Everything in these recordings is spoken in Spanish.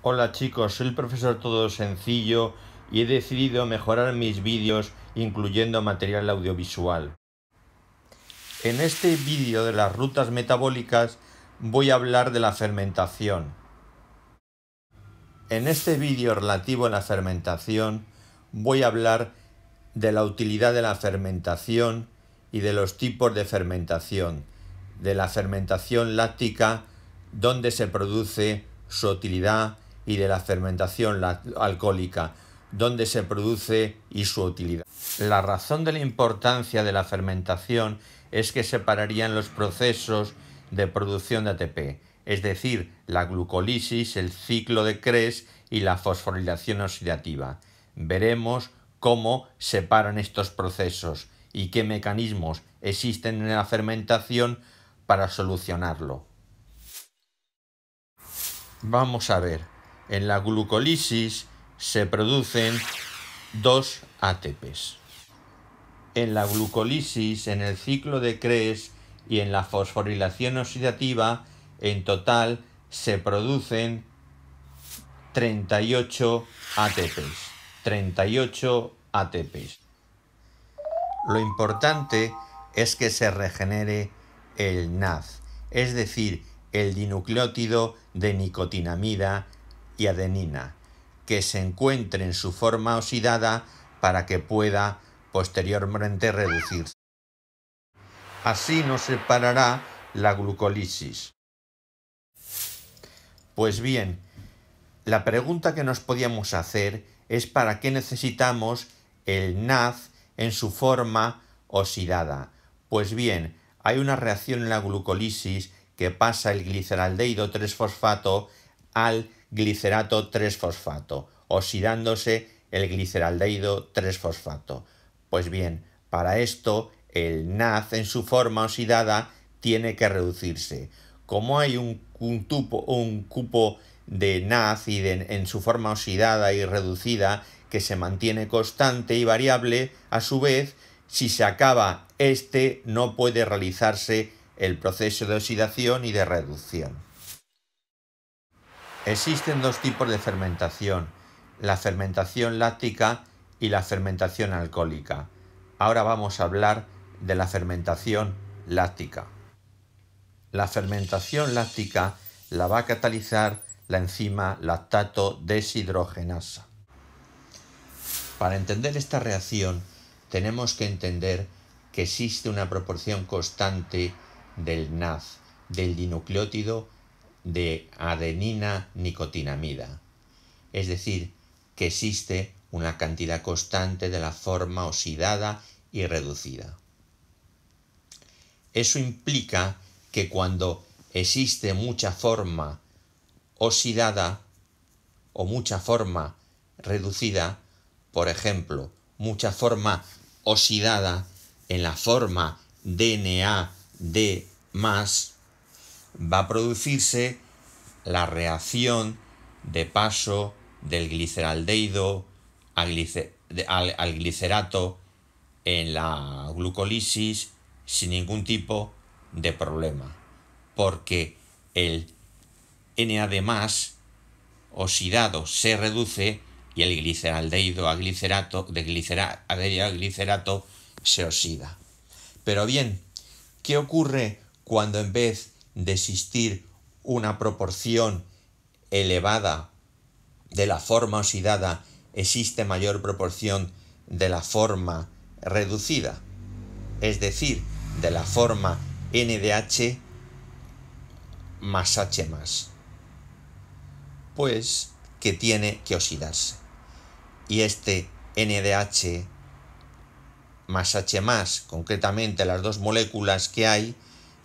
Hola chicos, soy el profesor Todo Sencillo y he decidido mejorar mis vídeos incluyendo material audiovisual. En este vídeo de las rutas metabólicas voy a hablar de la fermentación. En este vídeo relativo a la fermentación voy a hablar de la utilidad de la fermentación y de los tipos de fermentación, de la fermentación láctica, donde se produce, su utilidad y de la fermentación alcohólica, donde se produce y su utilidad. La razón de la importancia de la fermentación es que separarían los procesos de producción de ATP, es decir, la glucolisis, el ciclo de Krebs y la fosforilación oxidativa. Veremos cómo separan estos procesos y qué mecanismos existen en la fermentación para solucionarlo. Vamos a ver, en la glucolisis se producen dos ATPs. En la glucolisis, en el ciclo de Krebs y en la fosforilación oxidativa, en total se producen 38 ATPs. 38 ATPs. Lo importante es que se regenere el NAD, es decir, el dinucleótido de nicotinamida y adenina, que se encuentre en su forma oxidada para que pueda posteriormente reducirse. Así nos separará la glucolisis. Pues bien, la pregunta que nos podíamos hacer es para qué necesitamos el nad en su forma oxidada. Pues bien, hay una reacción en la glucolisis que pasa el gliceraldehído 3-fosfato al glicerato 3-fosfato, oxidándose el gliceraldehído 3-fosfato. Pues bien, para esto el NAD en su forma oxidada tiene que reducirse. Como hay un, un cupo de NAD en su forma oxidada y reducida que se mantiene constante y variable, a su vez, si se acaba este, no puede realizarse el proceso de oxidación y de reducción. Existen dos tipos de fermentación, la fermentación láctica y la fermentación alcohólica. Ahora vamos a hablar de la fermentación láctica. La fermentación láctica la va a catalizar la enzima lactato deshidrogenasa. Para entender esta reacción tenemos que entender que existe una proporción constante del NAD, del dinucleótido de adenina nicotinamida, es decir, que existe una cantidad constante de la forma oxidada y reducida. Eso implica que cuando existe mucha forma oxidada o mucha forma reducida, por ejemplo, mucha forma oxidada en la forma DNA de más, va a producirse la reacción de paso del gliceraldeído al, glicerato en la glucolisis sin ningún tipo de problema, porque el NAD más oxidado se reduce y el gliceraldeído a glicerato, de a glicerato se oxida. Pero bien, ¿qué ocurre cuando en vez de existir una proporción elevada de la forma oxidada, existe mayor proporción de la forma reducida, es decir, de la forma NDH más H más, pues que tiene que oxidarse. Y este NDH más H más, concretamente las dos moléculas que hay,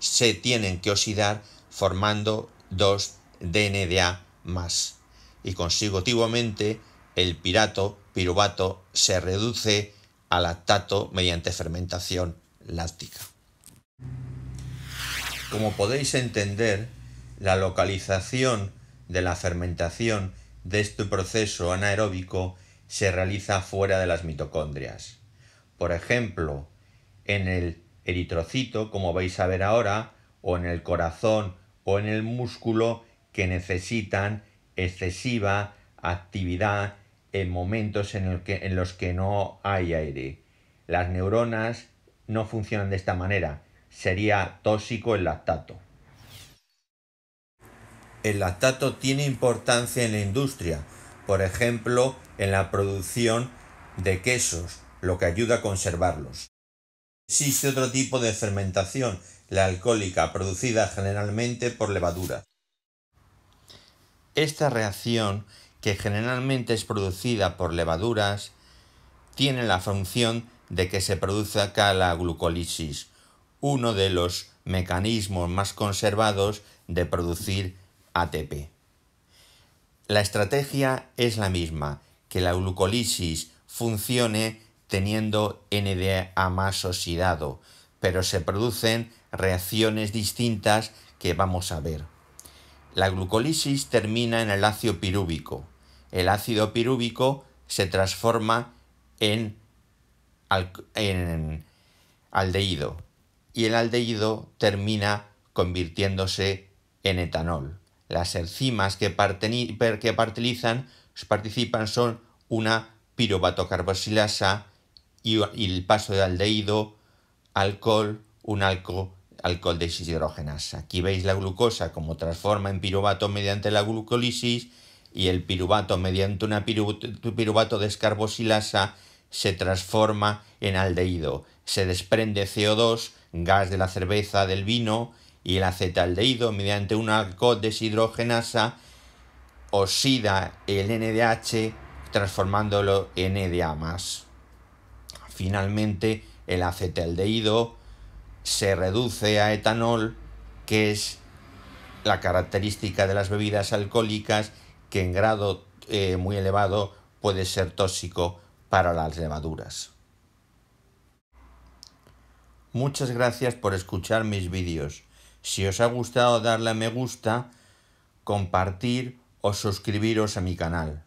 se tienen que oxidar formando dos DNA más. Y consecutivamente el pirato, piruvato, se reduce a lactato mediante fermentación láctica. Como podéis entender, la localización de la fermentación de este proceso anaeróbico se realiza fuera de las mitocondrias. Por ejemplo, en el eritrocito, como vais a ver ahora, o en el corazón o en el músculo que necesitan excesiva actividad en momentos en, en los que no hay aire. Las neuronas no funcionan de esta manera. Sería tóxico el lactato. El lactato tiene importancia en la industria, por ejemplo, en la producción de quesos, lo que ayuda a conservarlos. Existe otro tipo de fermentación, la alcohólica, producida generalmente por levaduras. Esta reacción, que generalmente es producida por levaduras, tiene la función de que se produzca la glucolisis, uno de los mecanismos más conservados de producir ATP. La estrategia es la misma, que la glucolisis funcione teniendo NDA más oxidado, pero se producen reacciones distintas que vamos a ver. La glucolisis termina en el ácido pirúbico. El ácido pirúbico se transforma en, aldeído y el aldehído termina convirtiéndose en etanol. Las enzimas que, que participan son una pirobatocarboxilasa y, el paso de aldeído, alcohol, un alcohol, deshidrogenasa. Aquí veis la glucosa como transforma en piruvato mediante la glucolisis y el piruvato mediante una piruvato descarboxilasa se transforma en aldeído. Se desprende CO2, gas de la cerveza, del vino y el acetaldeído mediante un alcohol deshidrogenasa oxida el NDH transformándolo en NDA Finalmente, el acetaldehído se reduce a etanol, que es la característica de las bebidas alcohólicas que en grado eh, muy elevado puede ser tóxico para las levaduras. Muchas gracias por escuchar mis vídeos. Si os ha gustado darle a me gusta, compartir o suscribiros a mi canal.